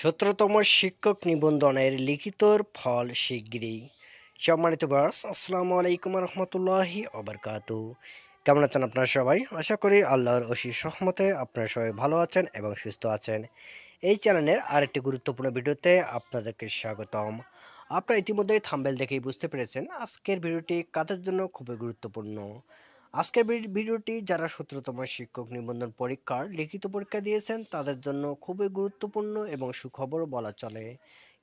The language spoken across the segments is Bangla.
সতেরোতম শিক্ষক নিবন্ধনের লিখিতর ফল শিগগিরই সম্মানিত বাস আসসালামু আলাইকুম রহমতুল্লাহি আবরকাত কেমন আছেন আপনারা সবাই আশা করি আল্লাহর অশিস সহমতে আপনারা সবাই ভালো আছেন এবং সুস্থ আছেন এই চ্যানেলের আরেকটি গুরুত্বপূর্ণ ভিডিওতে আপনাদেরকে স্বাগতম আপনারা ইতিমধ্যেই থাম্বেল দেখেই বুঝতে পেরেছেন আজকের ভিডিওটি কাদের জন্য খুবই গুরুত্বপূর্ণ আজকের ভিডিওটি যারা সূত্রতম শিক্ষক নিবন্ধন পরীক্ষার লিখিত পরীক্ষা দিয়েছেন তাদের জন্য খুবই গুরুত্বপূর্ণ এবং সুখবর বলা চলে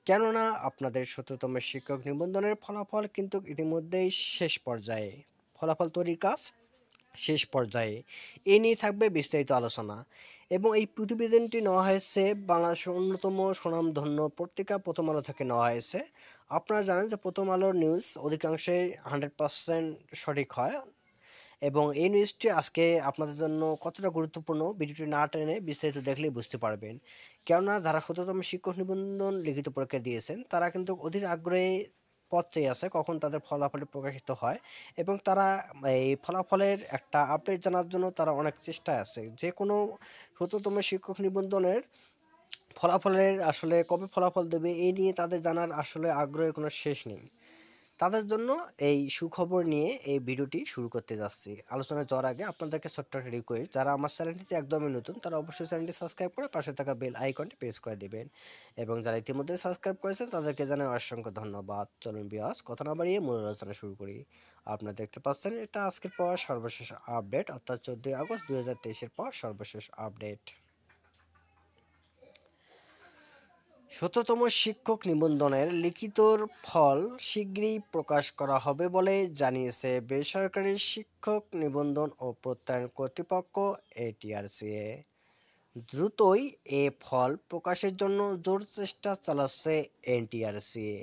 কেননা আপনাদের সূত্রতম শিক্ষক নিবন্ধনের ফলাফল কিন্তু ইতিমধ্যেই শেষ পর্যায়ে ফলাফল তৈরির কাজ শেষ পর্যায়ে এ নিয়ে থাকবে বিস্তারিত আলোচনা এবং এই প্রতিবেদনটি নেওয়া হয়েছে বাংলাদেশের অন্যতম সুনামধন্য পত্রিকা প্রথম আলো থেকে নেওয়া হয়েছে আপনারা জানেন যে প্রথম আলোর নিউজ অধিকাংশে হান্ড্রেড পার্সেন্ট সঠিক হয় এবং এই নিউজটি আজকে আপনাদের জন্য কতটা গুরুত্বপূর্ণ ভিডিওটি না টেনে বিস্তারিত দেখলেই বুঝতে পারবেন কেননা যারা সততম শিক্ষক নিবন্ধন লিখিত পরীক্ষা দিয়েছেন তারা কিন্তু অধীর আগ্রহে পথ চেয়ে আছে কখন তাদের ফলাফল প্রকাশিত হয় এবং তারা এই ফলাফলের একটা আপডেট জানার জন্য তারা অনেক চেষ্টায় আছে যে কোনো সততম শিক্ষক নিবন্ধনের ফলাফলের আসলে কবে ফলাফল দেবে এই নিয়ে তাদের জানার আসলে আগ্রহের কোনো শেষ নেই তাদের জন্য এই সুখবর নিয়ে এই ভিডিওটি শুরু করতে যাচ্ছি আলোচনা যাওয়ার আগে আপনাদেরকে ছোট্ট একটা রিকোয়েস্ট যারা আমার চ্যানেলটিতে একদমই নতুন তারা অবশ্যই চ্যানেলটি সাবস্ক্রাইব করে পাশে থাকা বেল আইকনটি প্রেস করে দেবেন এবং যারা ইতিমধ্যে সাবস্ক্রাইব করেছেন তাদেরকে জানাই অসংখ্য ধন্যবাদ চলুন বিয়াস কথা না বাড়িয়ে মূল আলোচনা শুরু করি আপনারা দেখতে পাচ্ছেন এটা আজকের পর সর্বশেষ আপডেট অর্থাৎ চোদ্দোই আগস্ট দু হাজার তেইশের পর সর্বশেষ আপডেট শততম শিক্ষক নিবন্ধনের লিখিতর ফল শীঘ্রই প্রকাশ করা হবে বলে জানিয়েছে বেসরকারি শিক্ষক নিবন্ধন ও প্রত্যয়ন কর্তৃপক্ষ এটিআরসিএ দ্রুতই এ ফল প্রকাশের জন্য জোর চেষ্টা চালাচ্ছে এনটিআরসিএ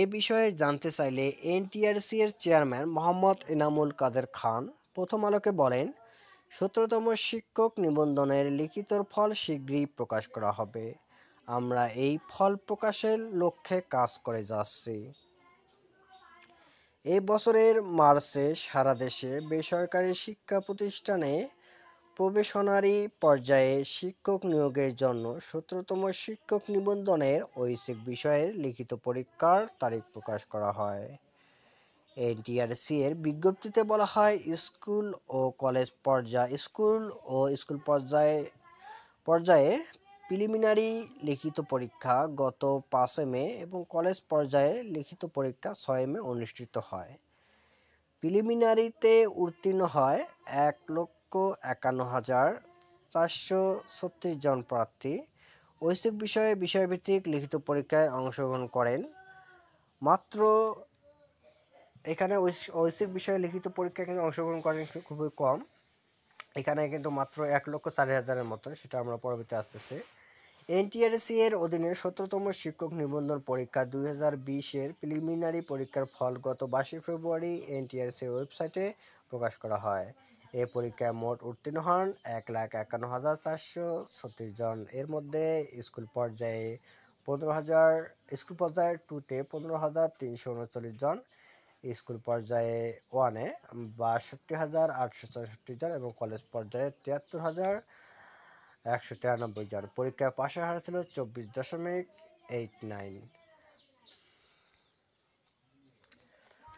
এ বিষয়ে জানতে চাইলে এনটিআরসি এর চেয়ারম্যান মোহাম্মদ এনামুল কাদের খান প্রথম আলোকে বলেন সতেরোতম শিক্ষক নিবন্ধনের লিখিতর ফল শীঘ্রই প্রকাশ করা হবে আমরা এই ফল প্রকাশের লক্ষ্যে কাজ করে যাচ্ছি এই বছরের মার্চে সারা দেশে বেসরকারি শিক্ষা প্রতিষ্ঠানে প্রবেশনারি পর্যায়ে শিক্ষক নিয়োগের জন্য সতেরোতম শিক্ষক নিবন্ধনের ঐচ্ছিক বিষয়ের লিখিত পরীক্ষার তারিখ প্রকাশ করা হয় এনটিআরসি এর বিজ্ঞপ্তিতে বলা হয় স্কুল ও কলেজ পর্যায়ে স্কুল ও স্কুল পর্যায়ে পর্যায়ে প্রিলিমিনারি লিখিত পরীক্ষা গত পাঁচে মে এবং কলেজ পর্যায়ে লিখিত পরীক্ষা ছয় মে অনুষ্ঠিত হয় প্রিলিমিনারিতে উত্তীর্ণ হয় এক লক্ষ একান্ন হাজার চারশো ছত্রিশ জন প্রার্থী ঐচ্ছিক বিষয়ে বিষয়ভিত্তিক লিখিত পরীক্ষায় অংশগ্রহণ করেন মাত্র এখানে ঐচ্ছিক বিষয়ে লিখিত পরীক্ষা কিন্তু অংশগ্রহণ করেন খুবই কম এখানে কিন্তু মাত্র এক লক্ষ চারি হাজারের মতো সেটা আমরা পরবর্তী আসতেছি এনটিআরসি এর অধীনে সতেরোতম শিক্ষক নিবন্ধন পরীক্ষা দুই হাজার বিশের প্রিলিমিনারি পরীক্ষার ফল গত বাইশে ফেব্রুয়ারি এনটিআরসি ওয়েবসাইটে প্রকাশ করা হয় এই পরীক্ষায় মোট উত্তীর্ণ হন এক লাখ একান্ন হাজার চারশো ছত্রিশ জন এর মধ্যে স্কুল পর্যায়ে পনেরো হাজার স্কুল পর্যায়ে টুতে পনেরো হাজার তিনশো উনচল্লিশ জন স্কুল পর্যায়ে ওয়ানে বাষট্টি হাজার আটশো ছয়ষট্টি জন এবং কলেজ পর্যায়ে তিয়াত্তর হাজার একশো তিরানব্বই জন পরীক্ষায় পাশের হার ছিল চব্বিশ দশমিক এইট নাইন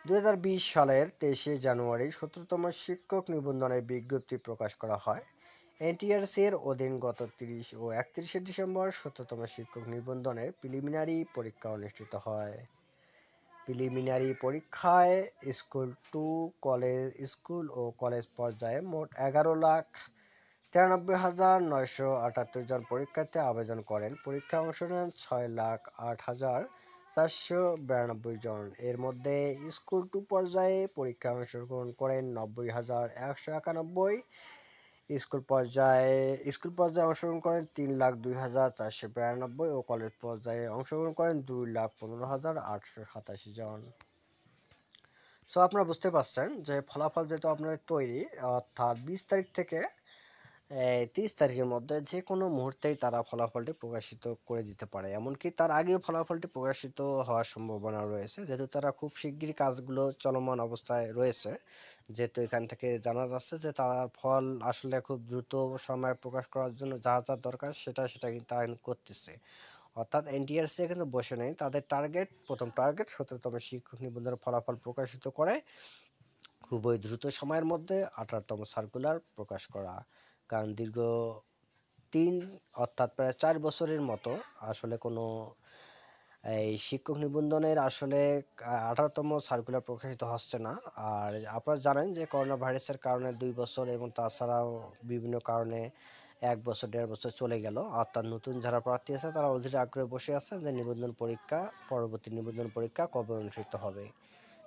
দু সালের তেইশে জানুয়ারি সতেরোতম শিক্ষক নিবন্ধনের বিজ্ঞপ্তি প্রকাশ করা হয় এনটিআরসির অধীন গত তিরিশ ও একত্রিশে ডিসেম্বর সতেরোতম শিক্ষক নিবন্ধনের প্রিলিমিনারি পরীক্ষা অনুষ্ঠিত হয় প্রিলিমিনারি পরীক্ষায় স্কুল টু কলেজ স্কুল ও কলেজ পর্যায়ে মোট এগারো লাখ তিরানব্বই হাজার নয়শো আটাত্তর জন পরীক্ষার্থী আবেদন করেন পরীক্ষায় অংশ নেন ছয় লাখ আট হাজার চারশো বিরানব্বই জন এর মধ্যে স্কুল টু পর্যায়ে পরীক্ষায় অংশগ্রহণ করেন নব্বই হাজার একশো একানব্বই স্কুল পর্যায়ে স্কুল পর্যায়ে অংশগ্রহণ করেন তিন লাখ দুই হাজার চারশো বিরানব্বই ও কলেজ পর্যায়ে অংশগ্রহণ করেন দুই লাখ পনেরো হাজার আটশো সাতাশি জন সো আপনারা বুঝতে পারছেন যে ফলাফল যেহেতু আপনাদের তৈরি অর্থাৎ বিশ তারিখ থেকে তিরিশ তারিখের মধ্যে যে কোনো মুহূর্তেই তারা ফলাফলটি প্রকাশিত করে দিতে পারে এমনকি তার আগেও ফলাফলটি প্রকাশিত হওয়ার সম্ভাবনা রয়েছে যেহেতু তারা খুব শিগগির কাজগুলো চলমান অবস্থায় রয়েছে যেহেতু এখান থেকে জানা যাচ্ছে যে তার ফল আসলে খুব দ্রুত সময় প্রকাশ করার জন্য যা যা দরকার সেটা সেটা কিন্তু তারা করতেছে অর্থাৎ এনটিআরসি কিন্তু বসে নেই তাদের টার্গেট প্রথম টার্গেট সতেরোতম শিক্ষক নিবন্ধনের ফলাফল প্রকাশিত করে খুবই দ্রুত সময়ের মধ্যে আঠারোতম সার্কুলার প্রকাশ করা কারণ দীর্ঘ তিন অর্থাৎ প্রায় চার বছরের মতো আসলে কোনো এই শিক্ষক নিবন্ধনের আসলে আঠারোতম সার্কুলার প্রকাশিত হচ্ছে না আর আপনারা জানেন যে করোনা ভাইরাসের কারণে দুই বছর এবং তাছাড়াও বিভিন্ন কারণে এক বছর দেড় বছর চলে গেল অর্থাৎ নতুন যারা প্রার্থী আছে তারা অধীর আগ্রহে বসে আছে যে নিবন্ধন পরীক্ষা পরবর্তী নিবন্ধন পরীক্ষা কবে অনুষ্ঠিত হবে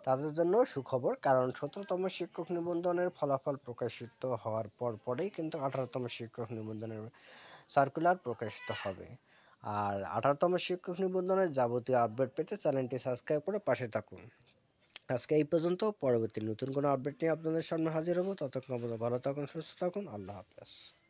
তাদের জন্য সুখবর কারণ সতেরোতম শিক্ষক নিবন্ধনের ফলাফল প্রকাশিত হওয়ার পর পরেই কিন্তু আঠারোতম শিক্ষক নিবন্ধনের সার্কুলার প্রকাশিত হবে আর আঠারোতম শিক্ষক নিবন্ধনের যাবতীয় আপডেট পেতে চ্যানেলটি সাবস্ক্রাইব করে পাশে থাকুন আজকে এই পর্যন্ত পরবর্তী নতুন কোনো আপডেট নিয়ে আপনাদের সামনে হাজির হবো ততক্ষণ আপনারা ভালো থাকুন সুস্থ থাকুন আল্লাহ হাফেজ